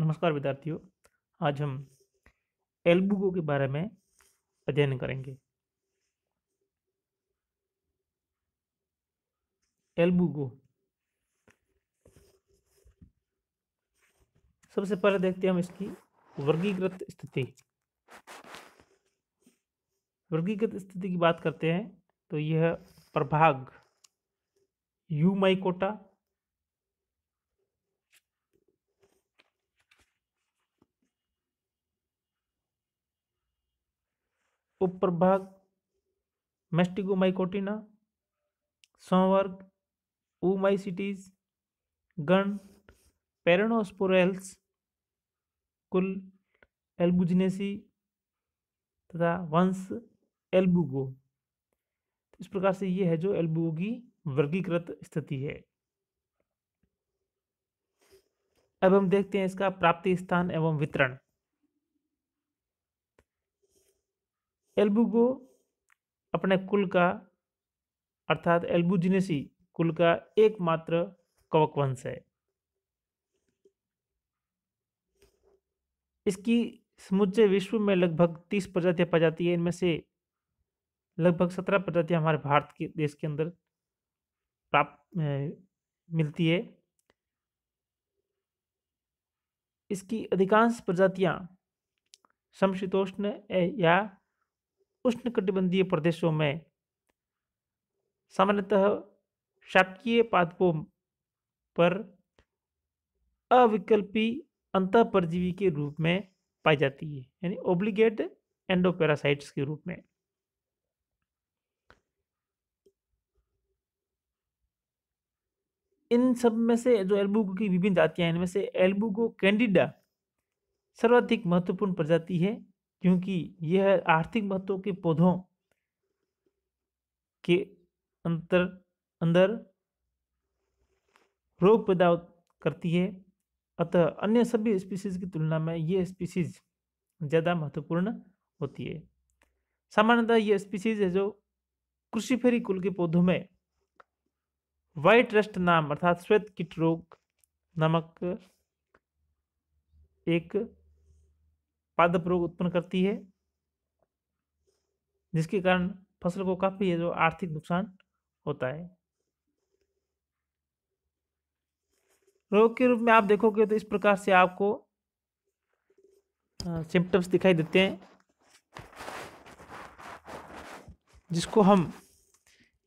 नमस्कार विद्यार्थियों आज हम एल्बुगो के बारे में अध्ययन करेंगे एल्बुगो सबसे पहले देखते हैं हम इसकी वर्गीकृत स्थिति वर्गीकृत स्थिति की बात करते हैं तो यह प्रभाग यू माइकोटा उप मेस्टिको माइकोटिना संवर्ग ऊमाइसिटीज गण पेरेनोस्पोरेल्स कुल एल्बुजनेसी तथा वंश एल्बुगो तो इस प्रकार से ये है जो एल्बुगो की वर्गीकृत स्थिति है अब हम देखते हैं इसका प्राप्ति स्थान एवं वितरण एल्बू को अपने कुल का अर्थात एल्बुजिनेसी कुल का एकमात्र कवक वंश है इसकी समुचे विश्व में लगभग तीस प्रजातियां पाई जाती है इनमें से लगभग सत्रह प्रजातियां हमारे भारत के देश के अंदर प्राप्त मिलती है इसकी अधिकांश प्रजातियां समशीतोष्ण या उष्णकटिबंधीय प्रदेशों में सामान्यतः शाकीय पादपों पर अविकल्पी अंत परजीवी के रूप में पाई जाती है यानी ओब्लिगेट एंडोपेरासाइट्स के रूप में इन सब में से जो एल्बुगो की विभिन्न जातियां हैं इनमें से एल्बुगो कैंडिडा सर्वाधिक महत्वपूर्ण प्रजाति है क्योंकि यह आर्थिक महत्व के पौधों के अंतर अंदर रोग पैदा करती है अतः अन्य सभी स्पीसीज की तुलना में यह स्पीसीज ज़्यादा महत्वपूर्ण होती है सामान्यतः ये स्पीसीज है जो कृषिफेरी कुल के पौधों में वाइट रस्ट नाम अर्थात श्वेत कीट रोग नामक एक पाद प्रयोग उत्पन्न करती है जिसके कारण फसल को काफ़ी जो आर्थिक नुकसान होता है रोग के रूप में आप देखोगे तो इस प्रकार से आपको सिम्टम्स दिखाई देते हैं जिसको हम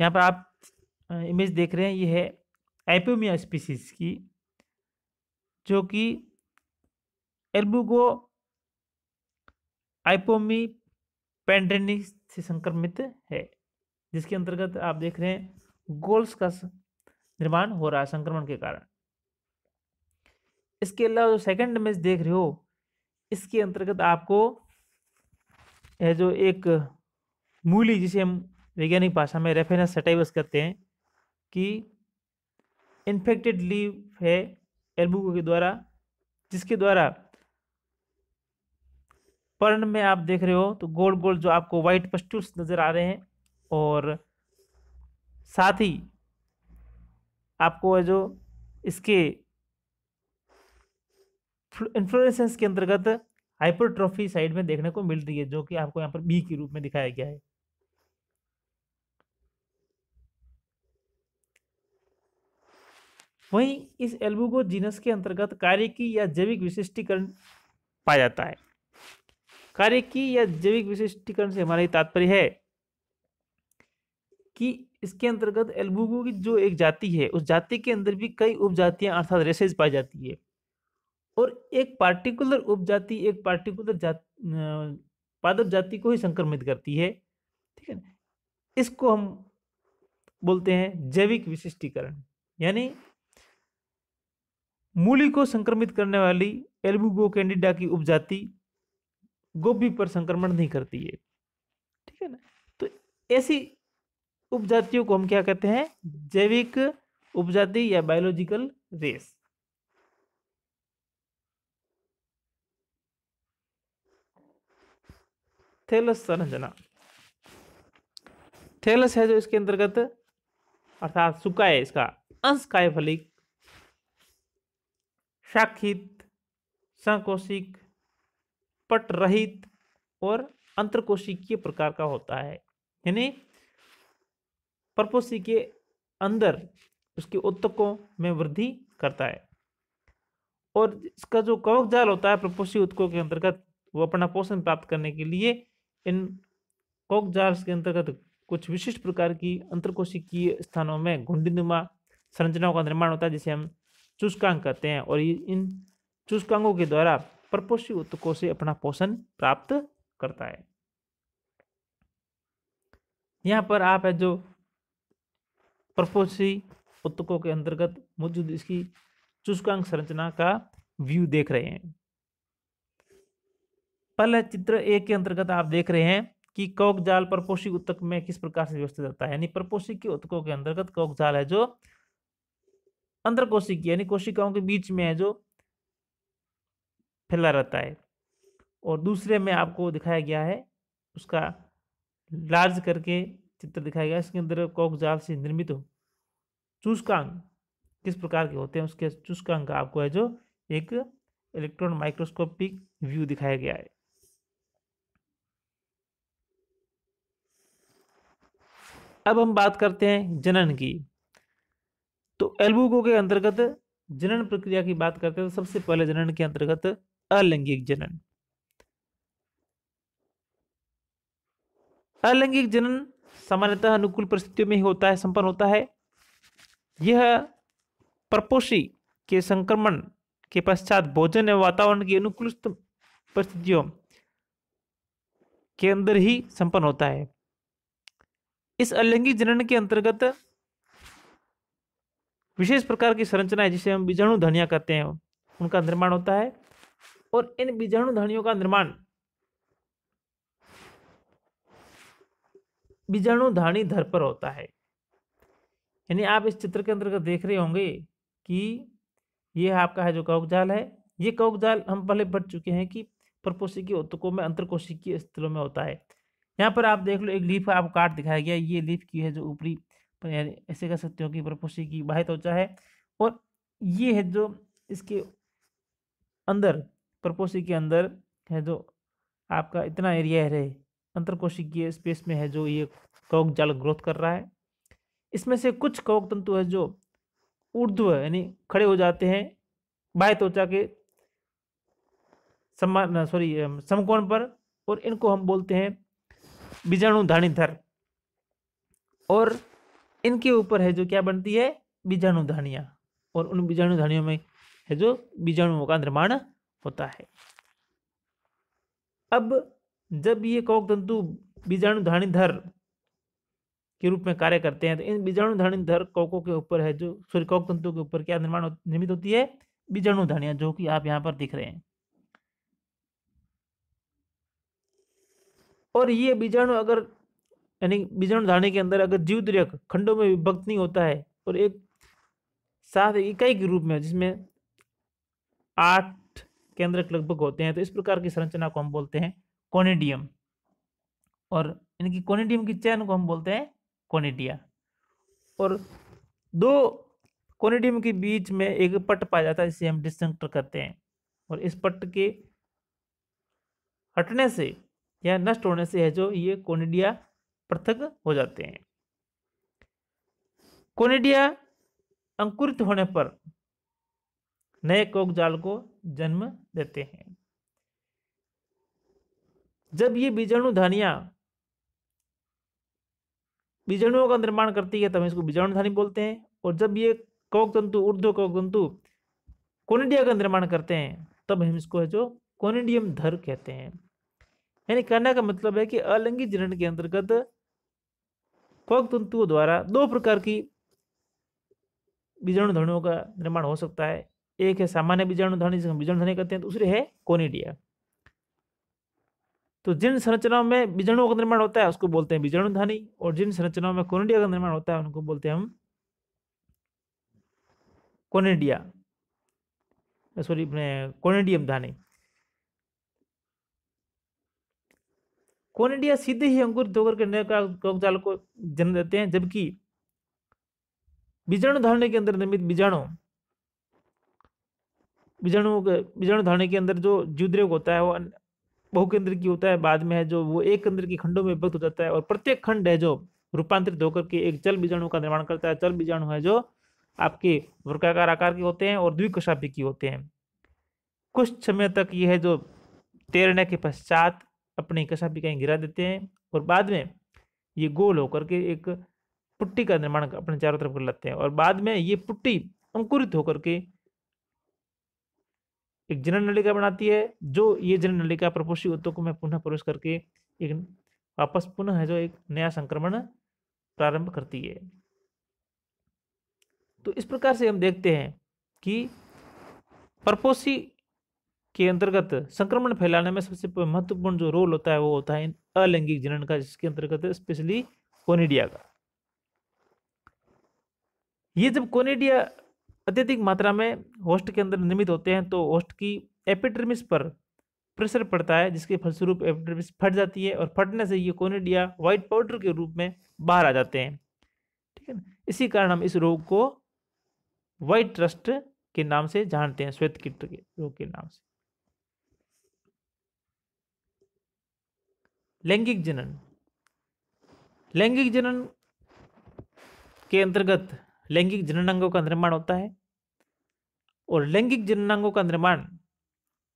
यहाँ पर आप इमेज देख रहे हैं ये है एपोमिया स्पीसीज की जो कि एल्बुगो आइपोमी पेंड्रेनिक से संक्रमित है जिसके अंतर्गत आप देख रहे हैं गोल्स का निर्माण हो रहा है संक्रमण के कारण इसके अलावा जो सेकंड इमेज देख रहे हो इसके अंतर्गत आपको यह जो एक मूली जिसे हम वैज्ञानिक भाषा में रेफेनस सेटाइवस कहते हैं कि इन्फेक्टेड लीव है एल्बुको के द्वारा जिसके द्वारा पर्ण में आप देख रहे हो तो गोल गोल जो आपको व्हाइट पस्टूल्स नज़र आ रहे हैं और साथ ही आपको जो इसके इन्फ्लोरेसेंस के अंतर्गत हाइपरट्रॉफी साइड में देखने को मिल रही है जो कि आपको यहाँ पर बी के रूप में दिखाया गया है वहीं इस एल्बुगो जीनस के अंतर्गत कार्य की या जैविक विशिष्टीकरण पाया जाता है कार्य की या जैविक विशिष्टीकरण से हमारा ही तात्पर्य है कि इसके अंतर्गत एल्बुगो की जो एक जाति है उस जाति के अंदर भी कई उपजातियां अर्थात रेसेज पाई जाती है और एक पार्टिकुलर उपजाति एक पार्टिकुलर जाति पादप जाति को ही संक्रमित करती है ठीक है इसको हम बोलते हैं जैविक विशिष्टीकरण यानी मूली को संक्रमित करने वाली एल्बुगो कैंडिडा की उपजाति गोभी पर संक्रमण नहीं करती है ठीक है ना तो ऐसी उपजातियों को हम क्या कहते हैं जैविक उपजाति या बायोलॉजिकल रेस थेलस संरचना थेलस है जो इसके अंतर्गत अर्थात सुखा है इसका अंश फलिक शाखित संकोशिक पट रहित और अंतरकोशिकीय प्रकार का होता है यानी परपोसी के अंदर उसके उत्तकों में वृद्धि करता है और इसका जो कवक जाल होता है प्रपोषी उत्तकों के अंतर्गत वो अपना पोषण प्राप्त करने के लिए इन कवक जाल के अंतर्गत कुछ विशिष्ट प्रकार की अंतरकोशिकीय स्थानों में घुंडीनुमा संरचनाओं का निर्माण होता है जिसे हम चुस्कांग कहते हैं और इन चुस्कांगों के द्वारा प्रपोषी उत्तकों से अपना पोषण प्राप्त करता है यहाँ पर आप है जो प्रपोषी उत्तकों के अंतर्गत मौजूद इसकी चुष्कांग संरचना का व्यू देख रहे हैं पहले चित्र एक के अंतर्गत आप देख रहे हैं कि कौक जाल प्रपोषी उत्तक में किस प्रकार से व्यवस्थित रहता है यानी प्रपोषी के उत्तकों के अंतर्गत कौक जाल है जो अंतर अंतरकोशिकीय यानी कोशिकाओं के बीच में है जो फैला रहता है और दूसरे में आपको दिखाया गया है उसका लार्ज करके चित्र दिखाया गया इसके अंदर जाल से निर्मित हो चूसकांग किस प्रकार के होते हैं उसके चूसकांग का आपको है जो एक इलेक्ट्रॉन माइक्रोस्कोपिक व्यू दिखाया गया है अब हम बात करते हैं जनन की तो एल्बुगो के अंतर्गत जनन प्रक्रिया की बात करते हैं तो सबसे पहले जनन के अंतर्गत अलैंगिक जनन अलैंगिक जनन सामान्यतः अनुकूल परिस्थितियों में ही होता है संपन्न होता है यह प्रपोषी के संक्रमण के पश्चात भोजन एवं वातावरण की अनुकूल परिस्थितियों के अंदर ही संपन्न होता है इस अलैंगिक जनन के अंतर्गत विशेष प्रकार की संरचना है जिसे हम बीजाणु धनिया कहते हैं उनका निर्माण होता है और इन बीजाणु धनियों का निर्माण बीजाणु धानी धर पर होता है यानी आप इस चित्र के अंतर्गत देख रहे होंगे कि ये आपका है जो कवक जाल है ये कवक जाल हम पहले पढ़ चुके हैं कि की उत्तकों में अंतरकोशिकीय स्थलों में होता है यहाँ पर आप देख लो एक लीफ आपको काट दिखाया गया ये लीफ की है जो ऊपरी यानी ऐसे कह सकते हो कि प्रपोशी की बाह्य त्वचा है और ये है जो इसके अंदर प्रपोसी के अंदर है जो आपका इतना एरिया है अंतरकोशिकीय स्पेस में है जो ये कवक जाल ग्रोथ कर रहा है इसमें से कुछ कवक तंतु है जो ऊर्ध्व यानी खड़े हो जाते हैं बाह्य त्वचा के सम्मान सॉरी समकोण पर और इनको हम बोलते हैं बीजाणु धर और इनके ऊपर है जो क्या बनती है बीजाणु धानिया और उन बीजाणु धानियों में है जो बीजाणुओं का निर्माण होता है अब जब ये कवक तंतु बीजाणु बीजाणुधानीधर के रूप में कार्य करते हैं तो इन बीजाणु बीजाणुधानीधर कवकों के ऊपर है जो सूर्य कवक तंतु के ऊपर क्या निर्माण निर्मित होती है बीजाणु बीजाणुधानियां जो कि आप यहां पर दिख रहे हैं और ये बीजाणु अगर यानी बीजाणु धानी के अंदर अगर जीवद्रक खंडों में विभक्त नहीं होता है और एक साथ इकाई के रूप में जिसमें आठ केंद्रक लगभग होते हैं तो इस प्रकार की संरचना को हम बोलते हैं कोनेडियम और इनकी कोनेडियम की चैन को हम बोलते हैं कोनेडिया और दो कोनेडियम के बीच में एक पट पाया जाता है इसे हम डिस्कंक्टर करते हैं और इस पट के हटने से या नष्ट होने से है जो ये कोनेडिया पृथक हो जाते हैं कोनेडिया अंकुरित होने पर नए कोक जाल को जन्म देते हैं जब ये बीजाणु धानिया बीजाणुओं का निर्माण करती है तब इसको बीजाणु धानी बोलते हैं और जब ये कोक तंतु ऊर्ध्व कोक तंतु कोनिडिया का निर्माण करते हैं तब हम इसको है जो कोनिडियम धर कहते हैं यानी कहने का मतलब है कि अलंगी जनन के अंतर्गत कोक तंतुओं द्वारा दो प्रकार की बीजाणु धनियों का निर्माण हो सकता है एक है सामान्य बीजाणुधानी जिसे हम बीजाणुधानी कहते हैं दूसरी है कोनिडिया तो जिन संरचनाओं में बीजाणुओं का निर्माण होता है उसको बोलते हैं बीजाणुधानी और जिन संरचनाओं में कोनिडिया का निर्माण होता है उनको बोलते हैं हम कोनिडिया सॉरी अपने कोनेडियम धानी कोनेडिया सीधे ही अंकुरित होकर के को जन्म देते हैं जबकि बीजाणु धारणी के अंदर निर्मित बीजाणु बीजाणु बीजाणु धारणी के अंदर जो जुद्रेव होता है वो बहुकेंद्र की होता है बाद में है जो वो एक केंद्र के खंडों में विभक्त हो जाता है और प्रत्येक खंड है जो रूपांतरित होकर के एक जल बीजाणु का निर्माण करता है जल बीजाणु है जो आपके वृकाकार आकार के होते हैं और द्विकशापी की होते हैं कुछ समय तक यह जो तैरने के पश्चात अपनी कशापी कहीं गिरा देते हैं और बाद में ये गोल होकर के एक पुट्टी का निर्माण अपने चारों तरफ कर लेते हैं और बाद में ये पुट्टी अंकुरित होकर के एक जनन नलिका बनाती है जो ये जनन नलिका प्रपोषी उत्तकों में पुनः प्रवेश करके एक वापस पुनः है जो एक नया संक्रमण प्रारंभ करती है तो इस प्रकार से हम देखते हैं कि प्रपोषी के अंतर्गत संक्रमण फैलाने में सबसे महत्वपूर्ण जो रोल होता है वो होता है अलैंगिक जनन का जिसके अंतर्गत स्पेशली कोनेडिया का ये जब कोनेडिया अत्यधिक मात्रा में होस्ट के अंदर निर्मित होते हैं तो होस्ट की एपिडर्मिस पर प्रेशर पड़ता है जिसके फलस्वरूप एपिडर्मिस फट जाती है और फटने से ये कोनेडिया वाइट पाउडर के रूप में बाहर आ जाते हैं ठीक है इसी कारण हम इस रोग को वाइट ट्रस्ट के नाम से जानते हैं श्वेत किट के रोग के नाम से लैंगिक जनन लैंगिक जनन के अंतर्गत लैंगिक जननांगों का निर्माण होता है और लैंगिक जननांगों का निर्माण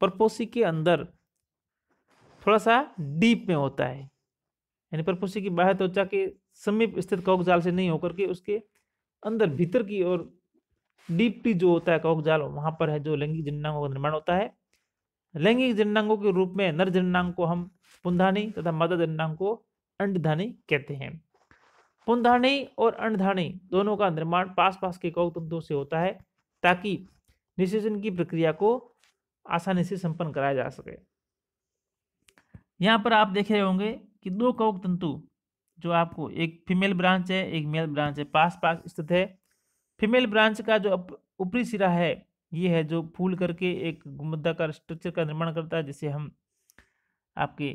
परपोसी के अंदर थोड़ा सा डीप में होता है यानी परपोसी की बाह्य त्वचा के समीप स्थित कौक जाल से नहीं होकर के उसके अंदर भीतर की और डीपली जो होता है कौक जाल वहाँ पर है जो लैंगिक जननांगों का निर्माण होता है लैंगिक जननांगों के रूप में नर जननांग को हम पुंधानी तथा मादा जननांग को अंडधानी कहते हैं पुनधारणी और अणधारणी दोनों का निर्माण पास पास के कौ तंतुओं से होता है ताकि निषेचन की प्रक्रिया को आसानी से संपन्न कराया जा सके यहाँ पर आप देख रहे होंगे कि दो कौक तंतु जो आपको एक फीमेल ब्रांच है एक मेल ब्रांच है पास पास स्थित है फीमेल ब्रांच का जो ऊपरी सिरा है ये है जो फूल करके एक गुमदाकार स्ट्रक्चर का निर्माण करता है जिसे हम आपके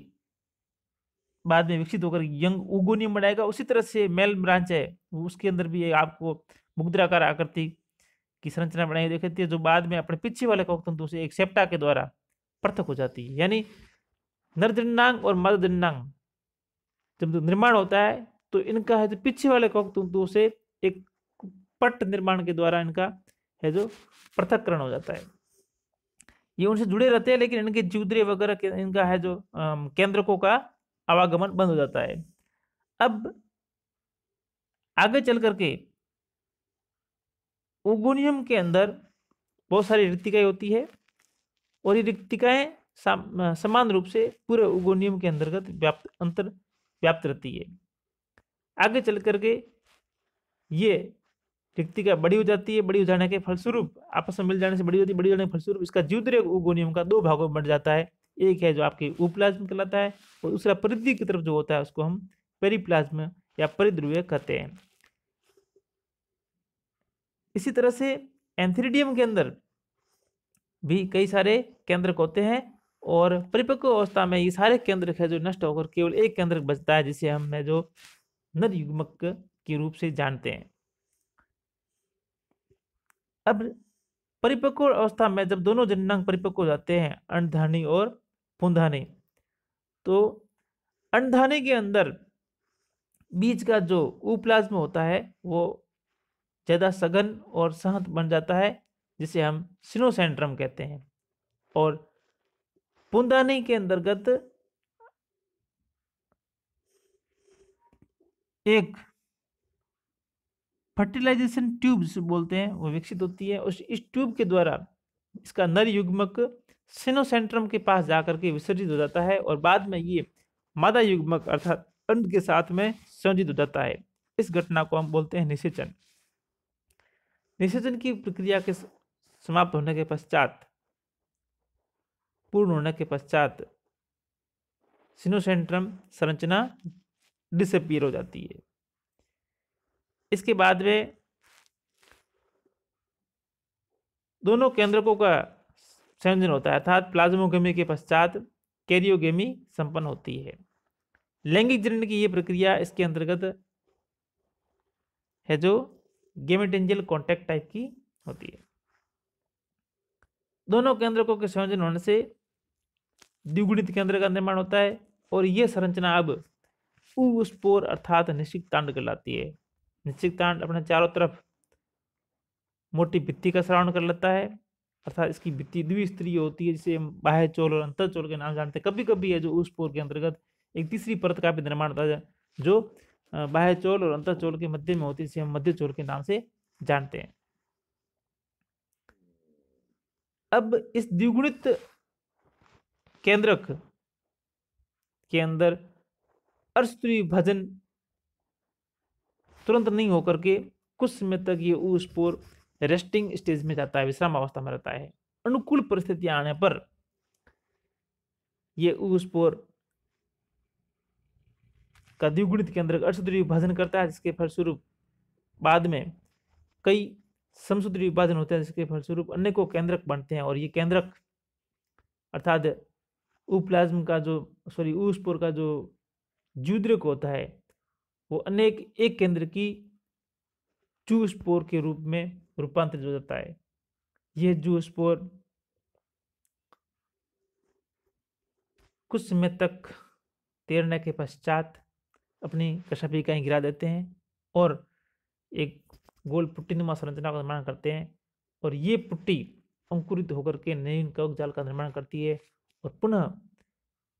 बाद में विकसित होकर यंग उगोनियम बनाएगा उसी तरह से मेल ब्रांच है उसके अंदर भी आपको मुग्द्राकार आकृति की संरचना बनाई देखती है जो बाद में अपने पीछे वाले कवकतंतु से एक सेप्टा के द्वारा पृथक हो जाती है यानी नरजन्नांग और मदजन्नांग जब निर्माण होता है तो इनका है जो पीछे वाले कवकतंतु से एक पट निर्माण के द्वारा इनका है जो पृथककरण हो जाता है ये उनसे जुड़े रहते हैं लेकिन इनके जीवद्रे वगैरह इनका है जो केंद्रकों का आवागमन बंद हो जाता है अब आगे चल करके उगुनियम के अंदर बहुत सारी रिक्तिकाएँ होती है और ये रिक्तिकाएँ समान रूप से पूरे उगोनियम के अंतर्गत व्याप्त अंतर व्याप्त रहती है आगे चल करके ये रिक्तिका बड़ी हो जाती है बड़ी हो जाने के फलस्वरूप आपस में मिल जाने से बड़ी होती है बड़ी हो जाने के फलस्वरूप इसका जीवद्रेक उगोनियम का दो भागों में बढ़ जाता है एक है जो आपके उपलाज्म कहलाता है और दूसरा परिधि की तरफ जो होता है उसको हम पेरीप्लाज्म या परिद्रव्य कहते हैं इसी तरह से एंथ्रीडियम के अंदर भी कई सारे केंद्रक होते हैं और परिपक्व अवस्था में ये सारे केंद्रक है जो नष्ट होकर केवल एक केंद्रक बचता है जिसे हम है जो नर युग्मक के रूप से जानते हैं अब परिपक्व अवस्था में जब दोनों जननांग परिपक्व हो जाते हैं अंडधानी और पुंधानी तो अंडाने के अंदर बीज का जो उपलाज्म होता है वो ज़्यादा सघन और सहत बन जाता है जिसे हम सिनोसेंट्रम कहते हैं और पुंदाने के अंतर्गत एक फर्टिलाइजेशन ट्यूब बोलते हैं वो विकसित होती है और इस ट्यूब के द्वारा इसका नर युग्मक सिनोसेंट्रम के पास जाकर के विसर्जित हो जाता है और बाद में ये मादा युग्मक अर्थात अंड के साथ में संयोजित हो जाता है इस घटना को हम बोलते हैं निषेचन निषेचन की प्रक्रिया के समाप्त होने के पश्चात पूर्ण होने के पश्चात सिनोसेंट्रम संरचना डिसअपियर हो जाती है इसके बाद में दोनों केंद्रकों का संयोजन होता है अर्थात प्लाज्मोगेमी के पश्चात कैरियोगेमी संपन्न होती है लैंगिक जनन की ये प्रक्रिया इसके अंतर्गत है जो गेमेटेंजियल कॉन्टैक्ट टाइप की होती है दोनों केंद्रकों के संयोजन होने से द्विगुणित केंद्र का निर्माण होता है और यह संरचना अब उस्पोर अर्थात निश्चित तांड कहलाती है निश्चित तांड अपने चारों तरफ मोटी भित्ती का श्रावण कर लेता है अर्थात इसकी भित्ति द्विस्तरीय होती है जिसे हम बाह्य चोल और अंतर चोल के नाम जानते हैं कभी कभी है जो उस पोर के अंतर्गत एक तीसरी परत का भी निर्माण होता है जो बाह्य चोल और अंतर चोल के मध्य में होती है जिसे हम मध्य चोल के नाम से जानते हैं अब इस द्विगुणित केंद्रक के अंदर भजन तुरंत नहीं होकर के कुछ समय तक ये ऊस पोर रेस्टिंग स्टेज में जाता है विश्राम अवस्था में रहता है अनुकूल परिस्थितियां आने पर यह उस पोर का द्विगुणित के अंदर अर्धसूत्री विभाजन करता है जिसके फलस्वरूप बाद में कई समसूत्री विभाजन होते हैं जिसके फलस्वरूप अन्य को केंद्रक बनते हैं और ये केंद्रक अर्थात उप्लाज्म का जो सॉरी उपोर का जो जूद्रक होता है वो अनेक एक केंद्र की चूस्पोर के रूप में रूपांतरित हो जाता है यह जूस पोर कुछ समय तक तैरने के पश्चात अपनी कशापी का गिरा देते हैं और एक गोल नुमा संरचना का निर्माण करते हैं और ये पुट्टी अंकुरित होकर के नवीन कवक जाल का निर्माण करती है और पुनः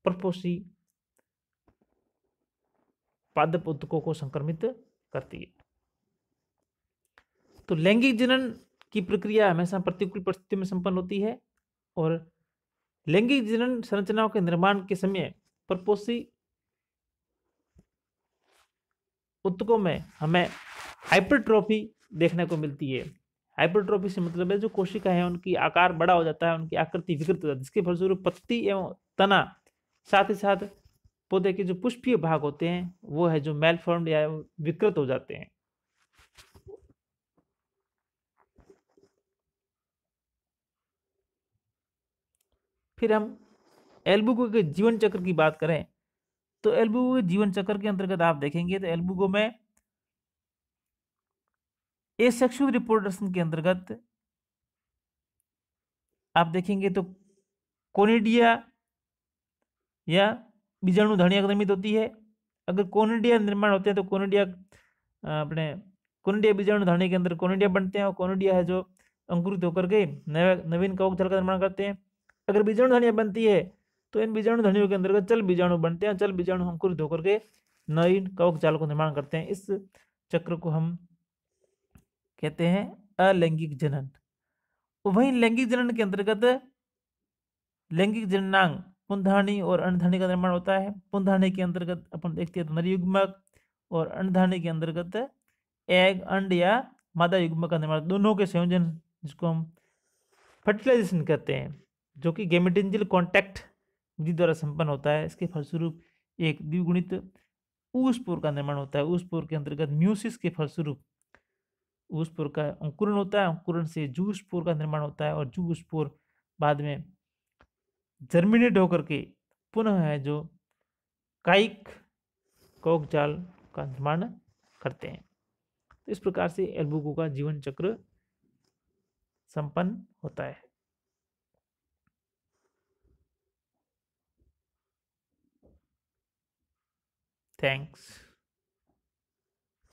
परपोषी पादप उत्तकों को संक्रमित करती है तो लैंगिक जनन की प्रक्रिया हमेशा प्रतिकूल परिस्थिति में संपन्न होती है और लैंगिक जनन संरचनाओं के निर्माण के समय परपोषी उत्तकों में हमें हाइपरट्रॉफी देखने को मिलती है हाइपरट्रॉफी से मतलब है जो कोशिका है उनकी आकार बड़ा हो जाता है उनकी आकृति विकृत हो जाती है जिसके फलस्वरूप पत्ती एवं तना साथ ही साथ पौधे के जो पुष्पीय भाग होते हैं वो है जो मेलफॉर्म या विकृत हो जाते हैं फिर हम एल्बुगो के जीवन चक्र की बात करें तो एल्बुगो के जीवन चक्र के अंतर्गत आप देखेंगे तो एल्बुगो में ए सेक्सुअल रिप्रोडक्शन के अंतर्गत आप देखेंगे तो कोनेडिया या धनिया निर्मित होती है अगर कोनेडिया निर्माण होते हैं तो कोनेडिया अपने कोनेडिया धनिया के अंदर कोनेडिया बनते हैं और कोनेडिया है जो अंकुरित होकर के नवीन कवक जल का निर्माण करते हैं अगर बीजाणु ध्वनिया बनती है तो इन बीजाणु ध्वनियों के अंतर्गत चल बीजाणु बनते हैं चल बीजाणु हम अंकुरित धोकर के नई कवक जाल को निर्माण करते हैं इस चक्र को हम कहते हैं अलैंगिक जनन वहीं लैंगिक जनन के अंतर्गत लैंगिक जननांग पुनधानी और अणधानी का निर्माण होता है पुनधानी के अंतर्गत अपन देखते हैं तो नरयुग्मक और अणधानी के अंतर्गत एग अंड या मादा युग्मक का निर्माण दोनों के संयोजन जिसको हम फर्टिलाइजेशन कहते हैं जो कि गेमेटेंजल कॉन्टैक्ट विधि द्वारा संपन्न होता है इसके फलस्वरूप एक द्विगुणित ऊसपुर का निर्माण होता है ऊसपुर के अंतर्गत म्यूसिस के फलस्वरूप ऊसपुर का अंकुरण होता है अंकुरण से जूसपुर का निर्माण होता है और जूसपुर बाद में जर्मिनेट होकर के पुनः है जो काइक कोक जाल का निर्माण करते हैं तो इस प्रकार से एल्बुको का जीवन चक्र संपन्न होता है Thanks.